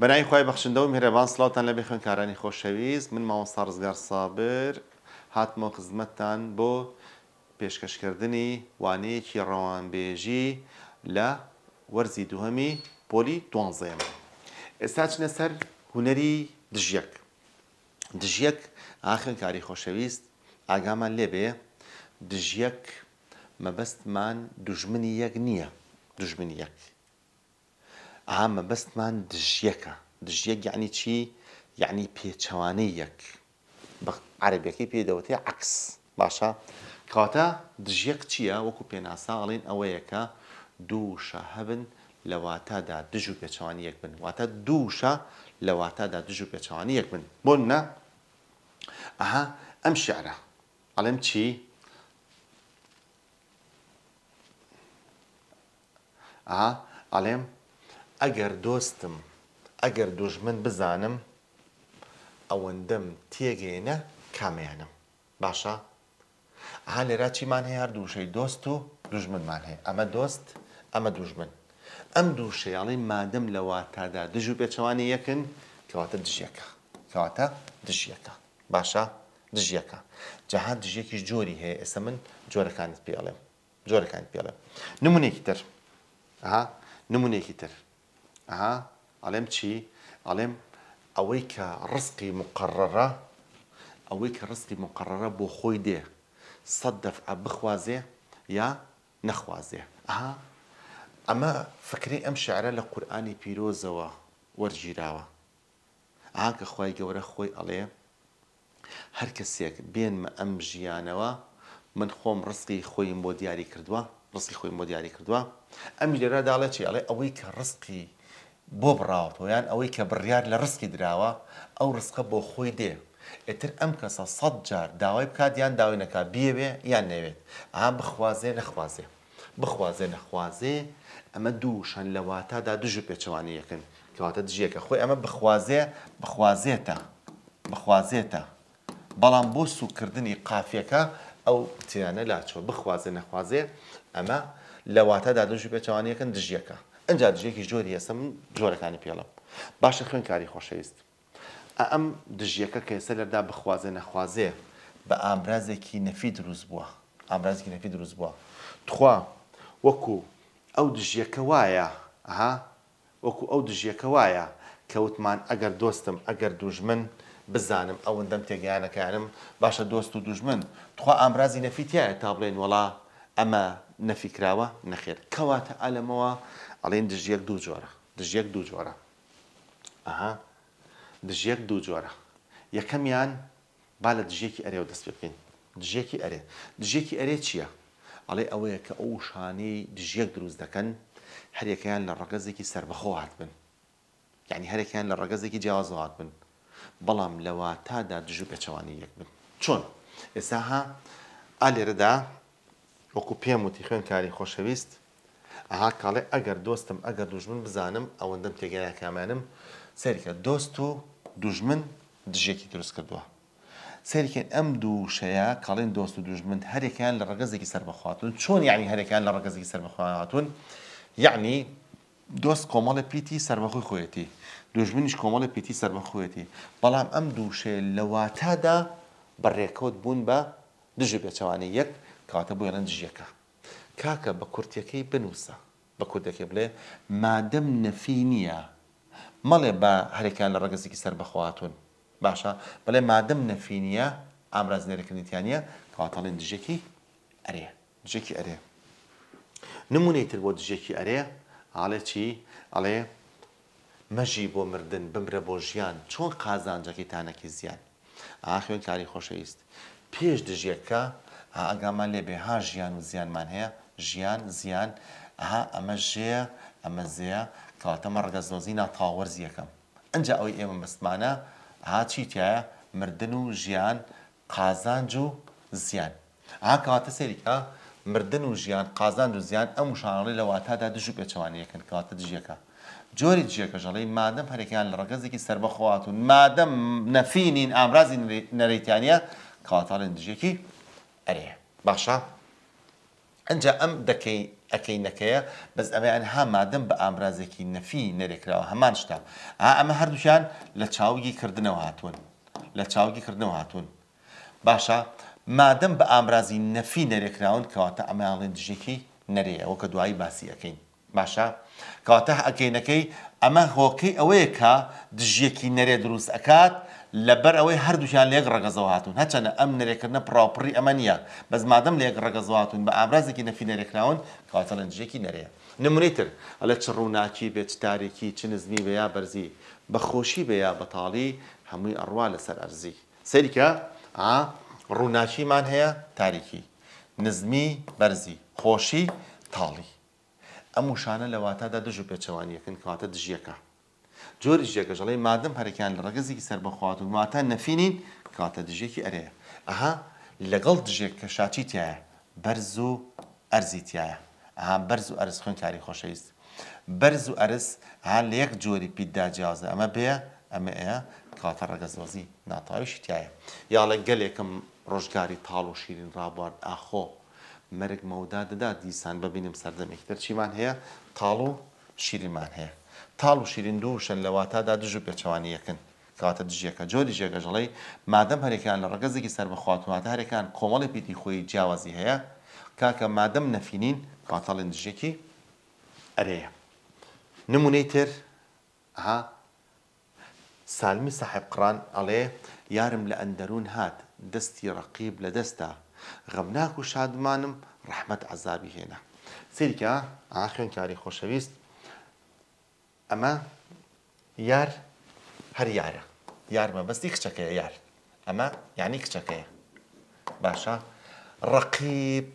بەنای خی بەخشندە و میهرەبان سلاوتان لە بێخنکارانی خۆشەویست من ماوەستا ڕزگار سابر هاتمە خزمەتتان بۆ پێشکەشکردنی وانەیەکی ڕەوانبێژی لە وەرزی دووهەمی پۆلی دوانزێم. ئێستا چنە سەر هوەری دژیەک. دژیەک ئاخنکاری خۆشەویست ئاگامان لێبێ دژیەک مەبەستمان دوژمنی یەک نییە دوژمنی یەک ئامە بەستمان دژیەکە دژیەک یعنی چی یعنی پێچەوانەی یەک عربەکەی پێدەوتێ عکس باشە کاتە دژیەک چییە وەکو پێناسا ئەڵین ئەوەیەکە دووشە هەبن لە واتادا دژ و پێچوانی یەک بن واتە دووشە لە واتادا دژ و پێچوانی یەک بن بۆ نە ئەها ئەم شعرە ئەڵێم چی؟ ئەڵێم ئەگەر دۆستم ئەگەر دوژمن بزانم ئەوەندەم تێگەێنە کامیانم باشە؟ ئاها لێرا چیمان هەیە هەر دووشەی دۆست و دوژمنمان هەیە ئەمە دۆست ئەمە دوژمن ئەم دوو شێڵی مادەم لە واتادا دژ و پێچەوانی یەکن کەواتە دژیەکە کەواتە دژیەکە باشە دژیەکە جاها دژیەکی جۆری هەیە ئێستا من جۆرەکانت پێڵێم جۆرەکان پێڵێم نمونێکی تر نمونێکی تر ئەها ئەڵێم چی ئەڵێم ئەوەی کە ڕستقی مقڕڕە ئەوەی کە ڕستی مقڕڕە بۆ خۆی دێ سەد دەفع بخوازێ یا نەخوازێ ئەها ئەمە فکری ئەم شعرە لە قورآانی پیرۆزەوە وەرگیراوە ئا کە خی گەورە خۆی ئەڵێ هەر کەسێک بێنمە ئەم ژیانەوە من خۆم ڕستی خۆیم بۆ دیاری کردووە ڕستی خۆیم بۆ دیاری کردووە ئەمی لێرە داڵێ چی ئەڵێ ئەوەی کە ڕستقی بۆ بڕاوەوە یان ئەوەی کە بڕیار لە ڕستکی دراوە ئەو ڕستقە بۆ خۆی دێ ئێتر ئەم کەسە سەد جار داوای بکات یان داوای نەکە بیەوێ یان نەوێت ئام بخوازێ نەخوازێ بخوازێ نەخوازێ ئەمە دوو شان لەواتادا دژوو پێچەوانی یەکن کەواتە دژیەکە خۆی ئەمە بخوازێ بخوازێتە بخوازێتە بەڵام بۆ سوکردنی قافیەکە ئەو تیانە لاچوە بخوازێ نەخوازێ ئەمە لەواتەدا دژوو پێچەوانیەکەن دژیەکە ئەجا دژێکی جۆری ئێسم جۆرەکانی پێڵم باشە خوێن کاری خۆشەویست ئەم دژیەکە کە ئێستا لەردا بخوازێ نەخوازێ بە ئامرازێکی نەفی دروست بووە ئامرازێکی نەفی دروست بووە تخوا وەکو ئەو دژیەکە وایە ئەها وەکو ئەو دژیەکە وایە کەوتمان ئەگەر دۆستم ئەگەر دوژمن بزانم ئەوەندەم تێگەیانەکانم باشە دۆست و دوژمن تخوا ئامرازی نەفیتیایە تا بڵێن وڵا ئەمە نەفیکراوە نەخێر کەواتە ئالەمەوە ئەڵێن دژیەک دوو جۆرە دژیەک دوو جۆرە ئەها دژیەک دوو جۆرە یەکەمیان با لە دژێکی ئەرێ و دەست پێ بکەین دژێکی ئەرێ دژێکی ئەرێ چییە؟ ئەڵێ ئەوەیە کە ئەو شانەی دژیەک دروست دەکەن هەرێکیان لە ڕگەزێکی سربەخۆ هات بن یعنی هەرێکیان لە ڕگەزێکی جیاواز هات بن بەڵام لەوە تادا دژوو پێچەوانی یەک بن چۆن ئێستا ها ئالێرەدا وەکو پێم وتی خوێن کاری خۆشەویست ئەها کاڵێ ئەگەر دۆستم ئەگەر دوژمن بزانم ئەوەندەم تێگەیان کامانم سەرکە دۆست و دوژمن دژێکی دروست کردووە سەرکەن ئەم دوو شەیە کاڵێن دۆست و دوژمن هەرێکیان لە ڕگەزێکی سربەخواتون چۆن یعنی هەرێکیان لە ڕگەزێکی سربەخواتون یعنی دۆست کۆمەڵە پیتی سربەخۆی خۆیەتی دوژمنیش کۆمەڵە پیتی سربەخۆیەتی بەڵام ئەم دووشێ لەواتادا بەڕێکەوت بوون بە دژی بێچەوانی یەک کەواتە بۆ ڕەنجیەکە کاکە بە کورتەکەی بنووسە بە کوردەکە بڵێ مادەم نەفی نییە مەڵێ بە هەرێکان لە ڕگەزیکی سەر بەخواتون باشە بڵێ مادەم نەفی نییە ئامرازنێرەکردنیتیانە کەواتەڵێن دژێکی ئەرێ دژێکی ئەرێ نمونەی تر بۆ دژێکی ئەرێ ئاڵێ چی ئەڵێ مەژی بۆ مردن بمرە بۆ ژیان چۆن قازانجەکەی تانەکی زیان ئاخوێن کاری خۆشەویست پێش دژیەکە ئەگامان لێبێ ها ژیان و زیانمان هەیە ژیان زیان ئەها ئەمە ژێ ئەمە زێە کەواتەمە ڕگە زۆزینا تاوەرزیەکەم ئەجا ئەوی ئێمە مستمانە ها چیتیایە مردن و ژیان قازانج و زیان ئا کەواتە سەریکە مردن و ژیان قازانج و زیان ئەم شانڵی لە واتادا دژ و پێچوانەکەن کەواتە دژیەکە جۆری جیەکە ژەڵی مادەم هەرێکیان لە ڕگەزێکی سربەخواتون مادەم نەفینین ئامرازی نەریتانە کاتاڵێن دژێکی ئەرێ باشە؟ ئەجا ئەم دەکەی ئەەکەینەکەیە بەس ئەویان ها مادەم بە ئامرازێکی نەفی نەرێکراوە هەمان شتا ئەمە هەردووشیان لە چاوگی کردنەوە هاتوون لە چاوگی کردنەوە هاتوون باشە مادەم بە ئامرازی نەفی نەرێکراون کەواتە ئەمەڵێن دژێکی نەرێ ئەوە کە دوایی باسی ئەەکەین باشە کەواتە ئەکەینەکەی ئەمە هۆکەی ئەوەیە کە دژیەکی نەرێ دروست ئەکات لەبەر ئەوەی هەردووشیان لێک ڕگەزەوە هاتون هەچەنە ئەم نەرێکردنە پراپڕی ئەمە نیە بەس مادەم لێک ڕگەزەوە هاتون بە ئابرازێکی نەفی نەرێکراون کاتە لەنجێکی نەرەیە نمونێتر ئەلە چ ڕووناکی بێت تارێکی چ نزمی بە یا بەرزی بەخۆشی بە یا بەتاڵی هەمووی ئەڕوا لەسەر ئەرزی سەریکە ڕووناکیمان هەیە تاریکی نزمی بەرزی خۆشی تاڵی ئەم وشانە لەواتادا دژ و پێچەوانیەکەن کاتە دژیەکە جۆری ژێکەژەڵی مادەم هەرەکان لە ڕگەزیی سربەخوات و ماتە نەفینین کاتە دژێکی ئەرەیە ئەها لەگەڵ دژێک کە شاچیتیایە بەرز و ئەرزیتیایە ئەها بەرز و ئەرز خوێنکاری خۆشەویست بەرز و ئەرز ها لە یەک جۆری پیتدا جیازە ئەمە بەیە ئەمە ئەیە کاتە ڕگەزۆزی ناتاویشتیایە یا لە گەلێکم ڕۆژگاری تاڵ و شیرین ڕابوارد ئاخۆ مرگ مەودا دەدا دیسان ببینم سەردەمێکتر چیمان هەیە تاڵ و شیریمان هەیە تاڵ و شیرین دوو شەن لەواتادا دژ و پێچوانیەکەن کاتە دژیەکە جۆری ژێگەژڵی مادەم هەرێکیان لە ڕگەزێکی سربەخواتواتە هەرێکان کۆمەڵی پیتی خۆی جیاوازی هەیە کاکە مادەم نەفینین قاتەڵێن دژێکی ئەرەیە نمونەی تر سالمی سەحب قڕان ئەڵێ یارم لە ئەندەرون هات دەستی ڕقیب لە دەستا غەمناک و شادمانم ڕحمەت عذابی هێنا سریکە ئاخێن کاری خۆشەویست ئەمە یار هەر یارە یارمە بەستی کچەکەی یار ئەمە یعنی کچەکەیە باشە ڕقیب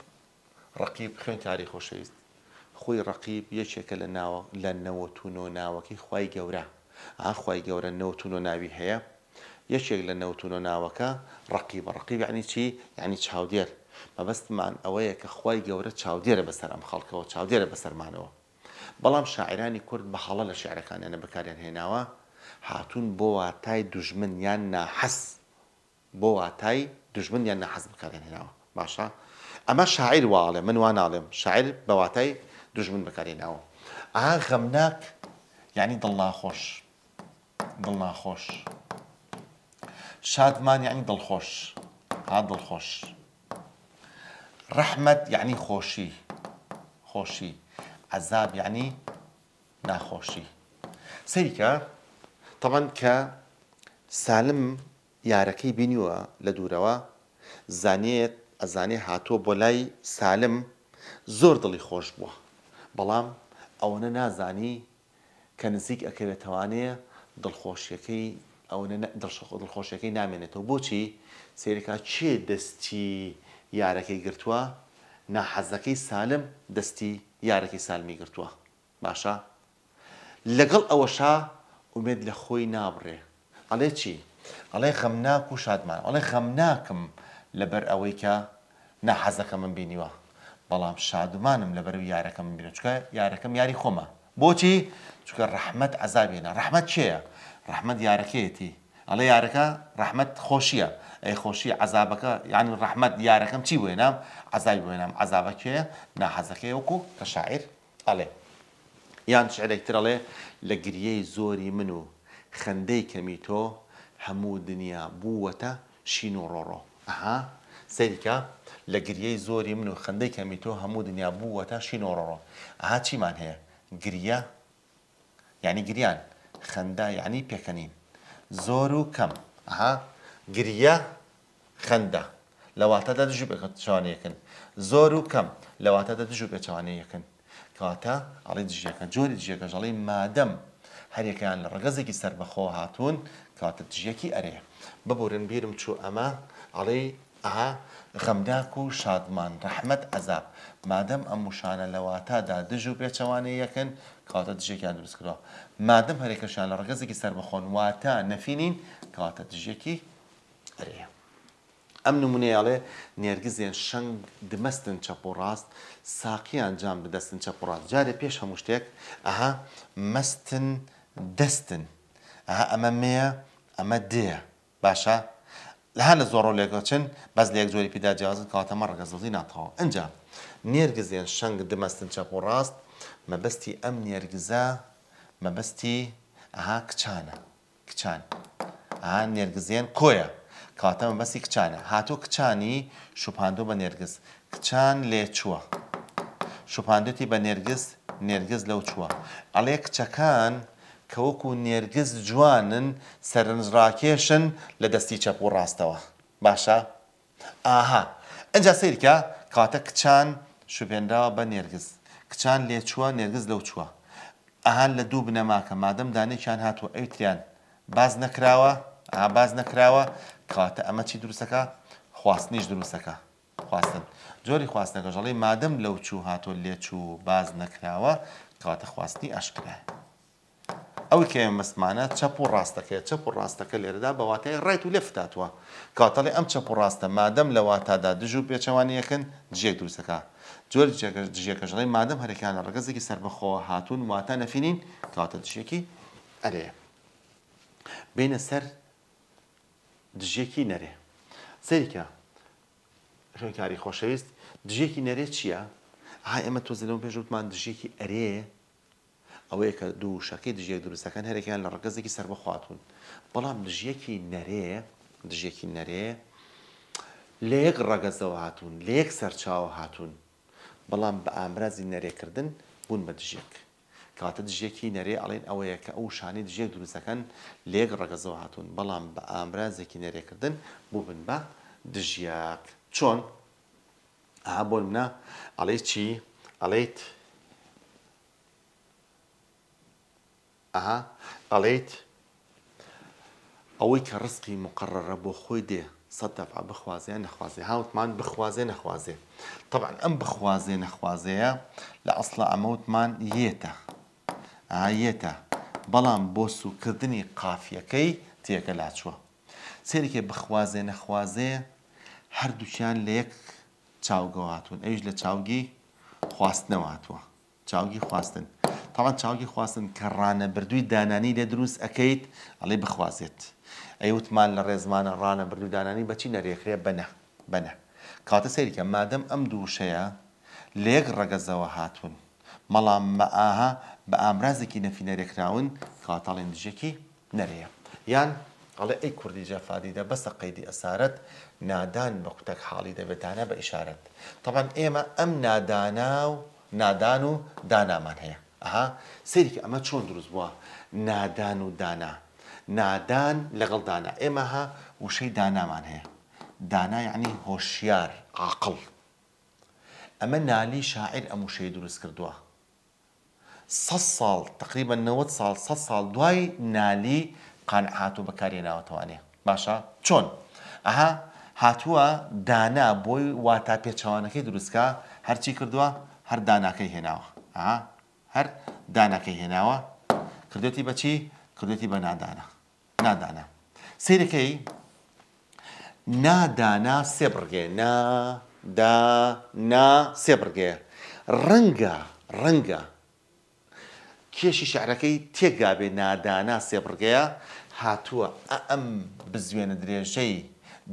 ڕقیب خوێن تاری خۆشەویست خۆی ڕقیب یەکێکە لە ناوە لە نەوەتونۆ ناوەکی خی گەورە ئاخوای گەورە نەوتونۆ ناوی هەیە یەکێک لە نەوتونۆ ناوەکە ڕقیب ڕقیب ینی چی ینی چاودێر مەبەستمان ئەوەیە کە خی گەورە چاودێرە بەسەر ئەم خەڵکەوە چاودێرە بەسەرمانەوە بەڵام شاعرانی کورد بە هەڵە لە شعرەکانیانە بەکارێن هێناوە هاتوون بۆ واتای دژمن یان ناحەس بۆ واتای دژمن یان ناحەز بکارێن هێناوە باشە ئەمە شاعیر واڵێ من واناڵێم شاعیر بە واتای دژمن بەکارێناوە ئا غەمناک یعنی دڵ ناخۆش دڵ ناخۆش شادمان یعنی دڵخۆش ها دڵخۆش ڕەحمەت یعنی خۆشی خۆشی عذاب یعنی ناخۆشی سەریکە تەبەن کە سالم یارەکەی بینیوە لە دوورەوە زانێت ئەزانێ هاتووە بۆ لای سالم زۆر دڵی خۆش بووە بەڵام ئەوەنە نازانی کە نزیک ئەکەوێتوانەیە دڵخۆشیەکەی دڵخۆشیەکەی نامێنێتەوە بۆچی سێرەکە چێ دەستی یارەکەی گرتووە ناحەزەکەی سالم دەستی یارەکی سالمی گرتووە باشە لەگەڵ ئەوەشا ئومێد لە خۆی نابڕێ ئەڵێ چی ئەڵێ خەمناک و شادمان ئەڵێ خەمناکم لەبەر ئەوەی کە نەحەزەکە من بینیوە بەڵام شادمانم لەبەر و یارەکەم بینە چکە یارەکەم یاری خۆمە بۆچی چکە ڕەحمەت عذابێنە ڕەحمەت چێە ڕەحمەت یارەکەیەتی ئەڵێ یارەکە ڕحمت خۆشیە ئەی خۆشی عذابەکە یعنی ڕحمت یارەکەم چی بێنام عزای بێنام عذابەکێ ناحەزەکەی وەکو کە شاعر ئەڵێ یان شعرێکترەڵێ لە گریەی زۆری من و خندەی کەمی تۆ هەموو دنیا بووەتە شین و ڕۆڕۆ ئەها سەریکە لە گریەی زۆری من و خندەی کەمی تۆ هەموو دنیا بووەتە شین و ڕۆڕۆ ئاها چیمان هەیە گریە یعنی گریان خەندا یعنی پێکەنین زۆر و کەم گریە خەندە لەواتەدا دژ پێچوانەکەن زۆر و کەم لەواتەدا دژ و پێچوانەیەکەن کاتە ئەڵی دژیەکە جۆری دژیەکە ژەڵی مادەم هەرێکیان لە ڕگەزێکی سربەخۆ هاتوون کاتە دژیەکی ئەرێ ببورن بیرم چوو ئەمە ئەڵی ئا غەمداک و شادمان ڕەحمەت عذاب مادەم ئەم وشانە لەواتادا دژ و پێچەوانی یەکەن کاتە دژێکیان دروستکرەوە مادەم هەرێکەشان لە ڕگەزێکی سربەخۆن واتە نەفینین کاتە دژێکی هەرەیە ئەم نمونەیاڵێ نێرگزیان شەنگ دمەستن چەپ و ڕاست ساقییان جام بدەستن چەپ ڕاست جارێ پێش هەموو شتێک ئەها مەستن دەستن ئەمە مەیە ئەمە دێ باشە؟ لە هەر لە زۆڕۆ لێگەچن بەس لەیەک جۆری پیدا جیازن کاتەمە ڕگەزڵی ناتەوە ئەجا نێرگزیان شەنگ دمەستن چەپ و ڕاست مەبەستی ئەم نێرگزە مەبەستی ئەها کچانە کچان ئا نێرگزیان کۆیە کاتە مەبەستی کچانە هاتۆ کچانی شوپاندۆ بە نێرگز کچان لێ چووە شوپاندەتی بە نێرگز نێرگز لەو چووە ئەڵێ کچەکان کە وەکو نێرگز جوانن سەرنجڕاکێشن لە دەستی چەپ و ڕاستەوە باشە؟ ئاها ئەجا سیرکە کاتە کچان شوبێنراوە بە نێرگز کچان لێ چووە نێرگز لەو چووە ئەهان لە دوو بنەماکە مادەم دانێکیان هاتووە ئەوتریان باز نەکراوە ئا باز نەکراوە کاتە ئەمە چی دروستەکە خواستنیش دروستەکە خواستن جۆری خواستنەکە ژەڵی مادەم لەو چوو هاتۆ لێ چوو باز نەکراوە کاتە خواستنی ئەشکرای ئەو کێ مەسمانە چەپ و ڕاستەکەی چەپ و ڕاستەکە لێرەدا بەواتای ڕێت و لەفتاتوە کاتەڵێ ئەم چەپ و ڕاستە مادەم لە واتادا دژ و پێچەوانیەکەن جێ دووسەکە جۆر ژێکەژڵی مادەم هەرەکانە ڕگەزێکی سربەخۆوە هاتوون واتە نەفینین کاتە دژێکی ئەرێ بینە سەر دژێکی نەرێ سەریکە خوێنکاری خۆشەویست دژێکی نەرێ چییە؟ ئا ئێمە تۆزلەوە پێشوتمان دژێکی ئەرێ ئەوەیە کە دوو شەکەی دژیەک دروستەکەن هەرێکیان لە ڕگەزێکی سربەخواتون بەڵام دژیەکی نەرێ دژیەکی نەرێ لە یەک ڕگەزەوە هاتوون لە یەک سەرچاوە هاتوون بەڵام بە ئامرازی نەرێکردن بوون بە دژێک کاتە دژێکی نەرێ ئەڵێن ئەوەیە کە ئەو شانەی دژێک دروستەکەن لێک ڕگەزەوە هاتوون بەڵام بە ئامرازێکی نەرێکردن بوو بن بە دژیاک چۆن ئا بۆ منە ئەڵێ چی ئەڵێیت ئەها ئەڵێیت ئەوەی کە ڕستقی مقرڕە بۆ خۆی دێ سەد دەفع بخوازێ نەخوازێ هاوتمان بخوازێ نەخوازێ طبعا ئەم بخوازێ نەخوازەیە لە ئەسڵە ئەمەوتمان یێتە ئاەتە بەڵام بۆ سوکردنی قافیەکەی تێکە لاچوە سێرێکێ بخوازێ نەخوازێ هەردووچیان لە یەک چاوگەواتون ئەوش لە چاوگی خواستنەواتوە چاوگی خواستن تاوان چاوکی خواستن کە ڕانەبردووی دانانی لێ دروست ئەەکەیت ئەڵێ بخوازێت ئەی وتمان لە ڕێزمانە ڕانە بردوو دانانی بەچی نەرێکرێ بەنە بەنە کاتە سەریکە مادەم ئەم دووشەیە لێک ڕەگەزەوە هاتوون مەڵام مە ئاها بە ئامرازێکی نەفینەرێکراون کاتەڵێن دژێکی نەرەیە یان ئەڵێ ئەی کوردی جەفادیدە بەسە قەیدی ئەسارەت نادان بە قوتەک حاڵی دەبێتانە بە ئیشارەت تەبان ئێمە ئەم نادانا و نادان و دانامان هەیە ئەها سەرێکی ئەمە چۆن دروست بووە نادان و دانا نادان لەگەڵ دانا ئێمە ها وشەی دانامان هەیە دانا یعنی هۆشیار عقل ئەمە نالی شاعر ئەموشەی دروست کردووە سە ساڵ تقریبا 90 ساڵ سە ساڵ دوای نالی قانعات و بەکاری ناوەتوانێ باشە چۆن ئەها هاتووە دانا بۆی واتا پێچەوانەکەی دروستکە هەرچی کردووە هەر داناکەی هێناوە ئەها هەر دانەکەی هێناوە کردێتی بەچی کردێتی بە نادانە نادانە سیرەکەی نادانا سێ بڕگێ نادانا سێ بڕگێ ڕەنگە ڕەنگە کێشی شعرەکەی تێگابێ نادانا سێ بڕگەیە هاتووە ئەم بزوێنە درێژەی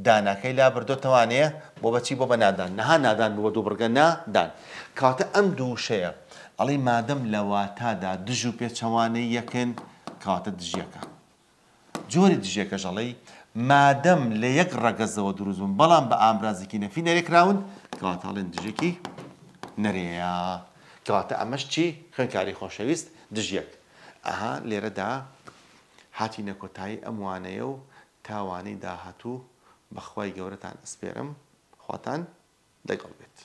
داناکەی لا بردوتەوانەیە بۆ بەچی بۆ بە نادان نەها نادان بووە دوو بڕگە نادان کاتە ئەم دوو شەیە ئەڵێ مادەم لەواتادا دژ و پێچەوانەی یەکن کاتە دژیەکە جۆری دژیەکەش ئەڵێ مادەم لە یەک ڕەگەزەوە دروزبوون بەڵام بە ئامرازێکی نەفی نەرێکراون کاتەڵێن دژێکی نەرەیە کەواتە ئەمەش چی خوێنکاری خۆشەویست دژیەک ئەها لێرەدا هاتی نەکۆتایی ئەموانەیە و تاوانی داهاتوو بەخوای گەورەتان ئەسپێرم خواتان دەگەڵ بێت.